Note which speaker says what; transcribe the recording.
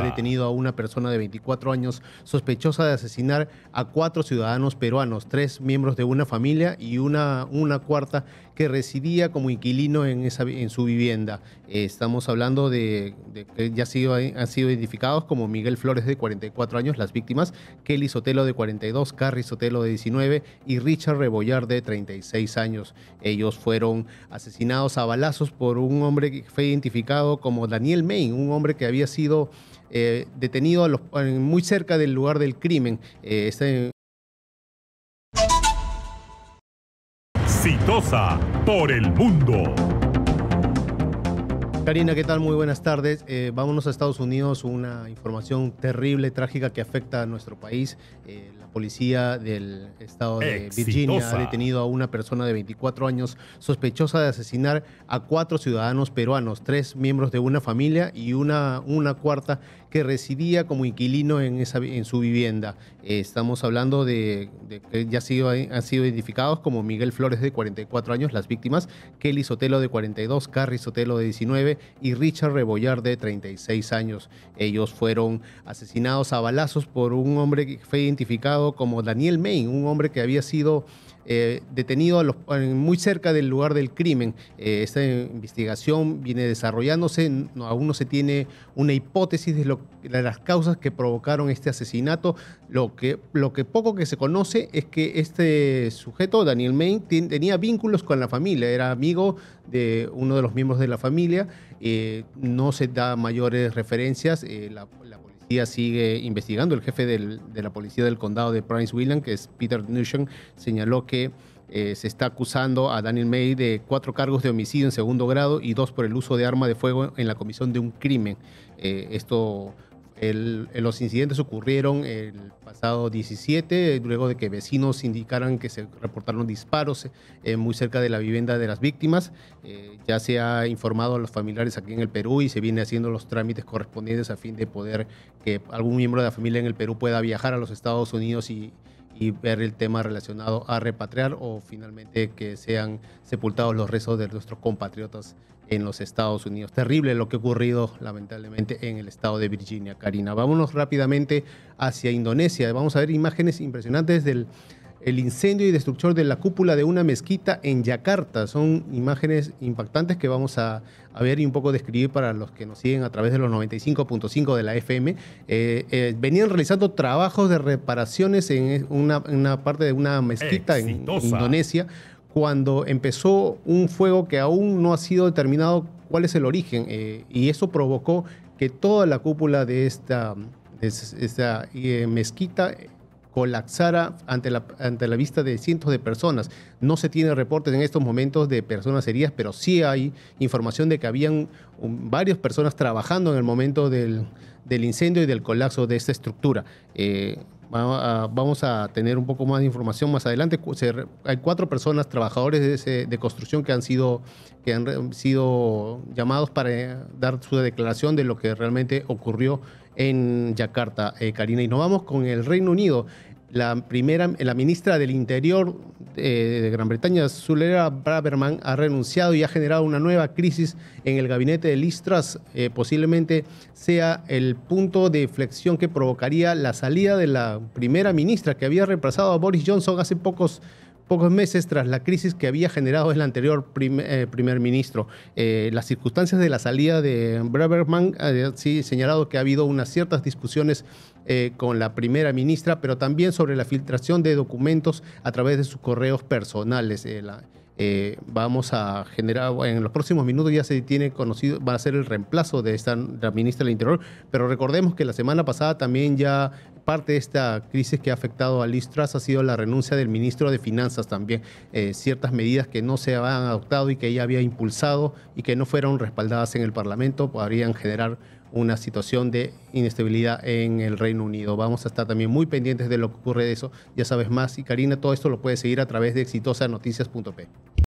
Speaker 1: Ha
Speaker 2: detenido a una persona de 24 años sospechosa de asesinar a cuatro ciudadanos peruanos, tres miembros de una familia y una, una cuarta que residía como inquilino en, esa, en su vivienda. Eh, estamos hablando de, que ya sido, han sido identificados como Miguel Flores de 44 años, las víctimas, Kelly Sotelo de 42, Carrie Sotelo de 19 y Richard Rebollar de 36 años. Ellos fueron asesinados a balazos por un hombre que fue identificado como Daniel Main, un hombre que había sido eh, detenido a muy cerca del lugar del crimen. Eh, por el mundo. Karina, ¿qué tal? Muy buenas tardes. Eh, vámonos a Estados Unidos. Una información terrible, trágica que afecta a nuestro país. Eh, la policía del estado de Virginia ha detenido a una persona de 24 años sospechosa de asesinar a cuatro ciudadanos peruanos, tres miembros de una familia y una, una cuarta que residía como inquilino en, esa, en su vivienda. Eh, estamos hablando de, que ya sido, han sido identificados como Miguel Flores de 44 años, las víctimas, Kelly Sotelo de 42, Carrie Sotelo de 19 y Richard Rebollar de 36 años. Ellos fueron asesinados a balazos por un hombre que fue identificado como Daniel Main, un hombre que había sido eh, detenido muy cerca del lugar del crimen. Eh, esta investigación viene desarrollándose, aún no se tiene una hipótesis de, las causas que provocaron este asesinato. Lo que, lo que poco que se conoce es que este sujeto, Daniel Main, tenía vínculos con la familia, era amigo de uno de los miembros de la familia, eh, no se da mayores referencias, la policía sigue investigando. El jefe de la policía del condado de Prince William, que es Peter Nushon, señaló que eh, se está acusando a Daniel May de cuatro cargos de homicidio en segundo grado y dos por el uso de arma de fuego en la comisión de un crimen. Eh, esto el, eh, los incidentes ocurrieron el pasado 17, luego de que vecinos indicaran que se reportaron disparos eh, muy cerca de la vivienda de las víctimas. Eh, ya se ha informado a los familiares aquí en el Perú y se viene haciendo los trámites correspondientes a fin de poder que algún miembro de la familia en el Perú pueda viajar a los Estados Unidos y, y ver el tema relacionado a repatriar o finalmente que sean sepultados los restos de nuestros compatriotas en los Estados Unidos. Terrible lo que ha ocurrido lamentablemente en el estado de Virginia, Karina. Vámonos rápidamente hacia Indonesia. Vamos a ver imágenes impresionantes del el incendio y destrucción de la cúpula de una mezquita en Yakarta. Son imágenes impactantes que vamos a, ver y un poco describir para los que nos siguen a través de los 95.5 de la FM. Eh, eh, venían realizando trabajos de reparaciones en una, parte de una mezquita en Indonesia cuando empezó un fuego que aún no ha sido determinado cuál es el origen eh, y eso provocó que toda la cúpula de esta mezquita colapsara ante la, ante la vista de cientos de personas. No se tiene reportes en estos momentos de personas heridas, pero sí hay información de que habían varias personas trabajando en el momento del, del incendio y del colapso de esta estructura. Eh, Vamos a, tener un poco más de información más adelante. hay cuatro personas, trabajadores de, de, construcción, que han, sido, que han sido llamados para eh, dar su declaración de lo que realmente ocurrió en Yakarta, eh, Karina. Y nos vamos con el Reino Unido la primera, la ministra del Interior eh, de Gran Bretaña, Zulera Braverman, ha renunciado y ha generado una nueva crisis en el gabinete de Listras. Eh, posiblemente sea el punto de flexión que provocaría la salida de la primera ministra que había reemplazado a Boris Johnson hace pocos pocos meses tras la crisis que había generado el anterior eh, primer ministro. Eh, las circunstancias de la salida de Braverman han eh, señalado que ha habido unas ciertas discusiones con la primera ministra, pero también sobre la filtración de documentos a través de sus correos personales. La, eh, vamos a generar, en los próximos minutos ya se tiene conocido, va a ser el reemplazo de esta la ministra del Interior, pero recordemos que la semana pasada también ya parte de esta crisis que ha afectado a Listras ha sido la renuncia del ministro de Finanzas también, eh, ciertas medidas que no se habían adoptado y que ella había impulsado y que no fueron respaldadas en el Parlamento, podrían generar una situación de inestabilidad en el Reino Unido. Vamos a estar también muy pendientes de lo que ocurre de eso. Ya sabes más y Karina, todo esto lo puedes seguir a través de exitosanoticias.p.